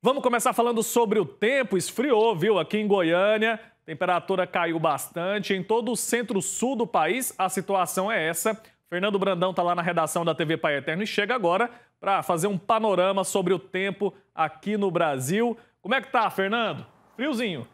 Vamos começar falando sobre o tempo. Esfriou, viu? Aqui em Goiânia, temperatura caiu bastante. Em todo o centro-sul do país, a situação é essa. Fernando Brandão está lá na redação da TV Pai Eterno e chega agora para fazer um panorama sobre o tempo aqui no Brasil. Como é que tá, Fernando? Friozinho.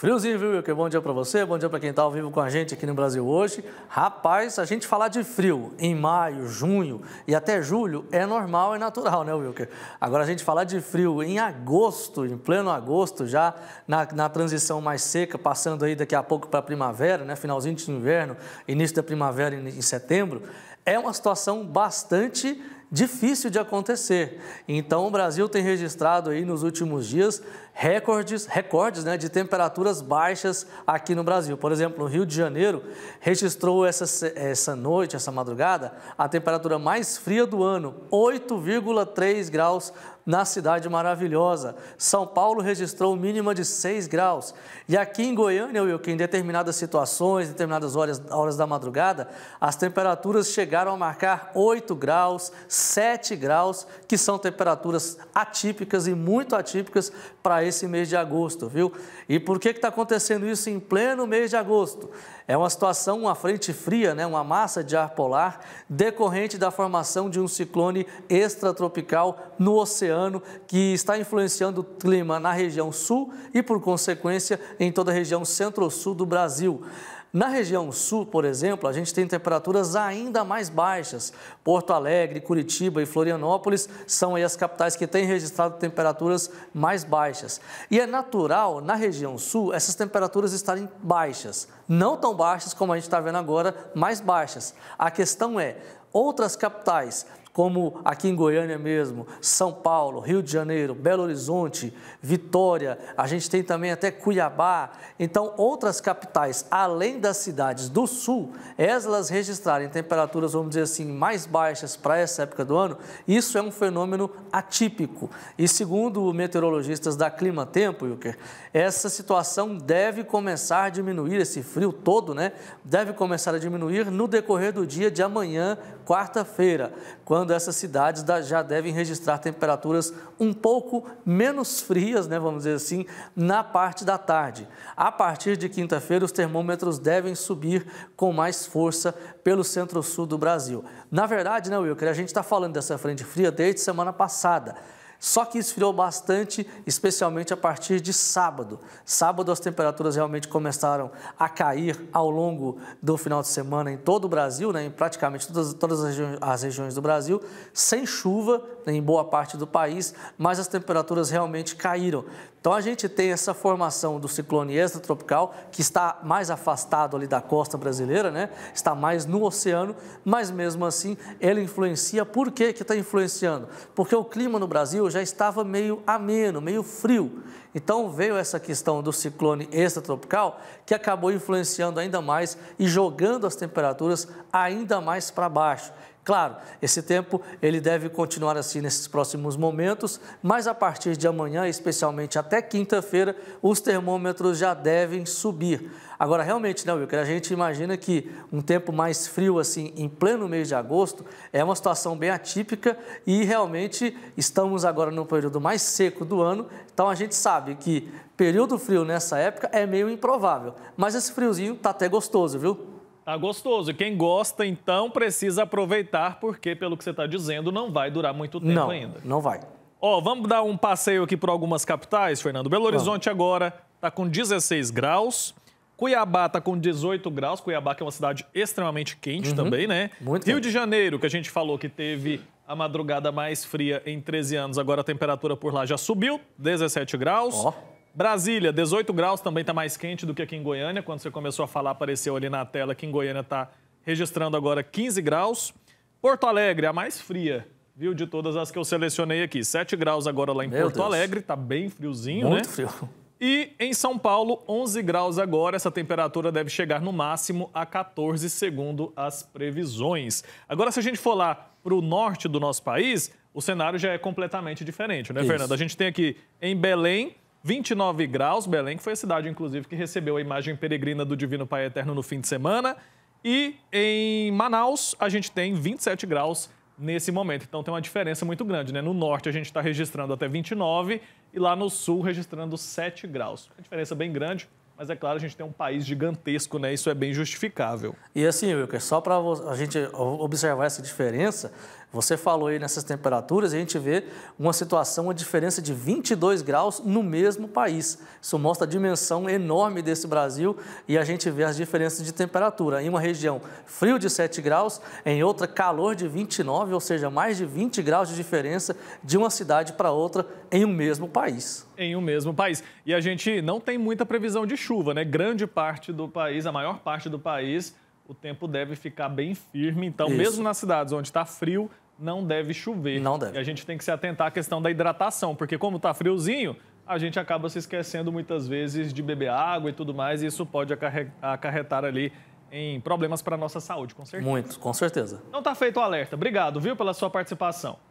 Friozinho, viu, Wilker? Bom dia para você, bom dia para quem está ao vivo com a gente aqui no Brasil hoje. Rapaz, a gente falar de frio em maio, junho e até julho é normal, é natural, né, Wilker? Agora, a gente falar de frio em agosto, em pleno agosto, já na, na transição mais seca, passando aí daqui a pouco para a primavera, né, finalzinho de inverno, início da primavera em, em setembro, é uma situação bastante difícil de acontecer. Então o Brasil tem registrado aí nos últimos dias recordes, recordes né, de temperaturas baixas aqui no Brasil. Por exemplo, o Rio de Janeiro registrou essa, essa noite, essa madrugada, a temperatura mais fria do ano, 8,3 graus na cidade maravilhosa. São Paulo registrou mínima de 6 graus. E aqui em Goiânia, que em determinadas situações, determinadas horas, horas da madrugada, as temperaturas chegaram a marcar 8 graus, 7 graus, que são temperaturas atípicas e muito atípicas para esse mês de agosto, viu? E por que está acontecendo isso em pleno mês de agosto? É uma situação, uma frente fria, né? uma massa de ar polar decorrente da formação de um ciclone extratropical no oceano oceano que está influenciando o clima na região sul e, por consequência, em toda a região centro-sul do Brasil. Na região sul, por exemplo, a gente tem temperaturas ainda mais baixas. Porto Alegre, Curitiba e Florianópolis são as capitais que têm registrado temperaturas mais baixas. E é natural, na região sul, essas temperaturas estarem baixas. Não tão baixas como a gente está vendo agora, mais baixas. A questão é, outras capitais como aqui em Goiânia mesmo, São Paulo, Rio de Janeiro, Belo Horizonte, Vitória, a gente tem também até Cuiabá. Então, outras capitais, além das cidades do sul, elas registrarem temperaturas, vamos dizer assim, mais baixas para essa época do ano, isso é um fenômeno atípico. E segundo meteorologistas da Clima Tempo, Wilker, essa situação deve começar a diminuir, esse frio todo, né? Deve começar a diminuir no decorrer do dia de amanhã, quarta-feira, quando dessas cidades já devem registrar temperaturas um pouco menos frias, né, vamos dizer assim, na parte da tarde. A partir de quinta-feira, os termômetros devem subir com mais força pelo centro-sul do Brasil. Na verdade, né, Wilker, a gente está falando dessa frente fria desde semana passada. Só que esfriou bastante, especialmente a partir de sábado. Sábado as temperaturas realmente começaram a cair ao longo do final de semana em todo o Brasil, né, em praticamente todas, todas as, regiões do Brasil, sem chuva em boa parte do país, mas as temperaturas realmente caíram. Então a gente tem essa formação do ciclone extratropical, que está mais afastado ali da costa brasileira, né, está mais no oceano, mas mesmo assim ele influencia. Por que está influenciando? Porque o clima no Brasil já estava meio ameno, meio frio. Então veio essa questão do ciclone extratropical que acabou influenciando ainda mais e jogando as temperaturas ainda mais para baixo. Claro, esse tempo ele deve continuar assim nesses próximos momentos, mas a partir de amanhã, especialmente até quinta-feira, os termômetros já devem subir. Agora, realmente, né, Wilker, a gente imagina que um tempo mais frio, assim, em pleno mês de agosto, é uma situação bem atípica e realmente estamos agora no período mais seco do ano, então a gente sabe que período frio nessa época é meio improvável, mas esse friozinho tá até gostoso, viu? Tá gostoso. E quem gosta, então, precisa aproveitar, porque, pelo que você está dizendo, não vai durar muito tempo não, ainda. Não vai. Ó, vamos dar um passeio aqui por algumas capitais, Fernando. Belo Horizonte vamos. agora está com 16 graus. Cuiabá está com 18 graus. Cuiabá, que é uma cidade extremamente quente uhum. também, né? Muito Rio quente. de Janeiro, que a gente falou que teve a madrugada mais fria em 13 anos, agora a temperatura por lá já subiu, 17 graus. Oh. Brasília, 18 graus também está mais quente do que aqui em Goiânia. Quando você começou a falar, apareceu ali na tela que em Goiânia está registrando agora 15 graus. Porto Alegre, a mais fria, viu, de todas as que eu selecionei aqui. 7 graus agora lá em Meu Porto Deus. Alegre, está bem friozinho, Muito né? Muito frio. E em São Paulo, 11 graus agora. Essa temperatura deve chegar no máximo a 14, segundo as previsões. Agora, se a gente for lá para o norte do nosso país, o cenário já é completamente diferente, né, Isso. Fernando? A gente tem aqui em Belém, 29 graus, Belém, que foi a cidade, inclusive, que recebeu a imagem peregrina do Divino Pai Eterno no fim de semana. E em Manaus, a gente tem 27 graus nesse momento. Então tem uma diferença muito grande, né? No norte a gente está registrando até 29 e lá no sul registrando 7 graus. Uma diferença bem grande, mas é claro, a gente tem um país gigantesco, né? Isso é bem justificável. E assim, Wilker, só para a gente observar essa diferença, você falou aí nessas temperaturas, a gente vê uma situação, uma diferença de 22 graus no mesmo país. Isso mostra a dimensão enorme desse Brasil e a gente vê as diferenças de temperatura. Em uma região frio de 7 graus, em outra calor de 29, ou seja, mais de 20 graus de diferença de uma cidade para outra em um mesmo país. Em um mesmo país. E a gente não tem muita previsão de chuva, né? Grande parte do país, a maior parte do país o tempo deve ficar bem firme. Então, Isso. mesmo nas cidades onde está frio, não deve chover. Não deve. E a gente tem que se atentar à questão da hidratação, porque como está friozinho, a gente acaba se esquecendo muitas vezes de beber água e tudo mais, e isso pode acarretar ali em problemas para a nossa saúde, com certeza. Muito, com certeza. Então tá feito o alerta. Obrigado, viu, pela sua participação.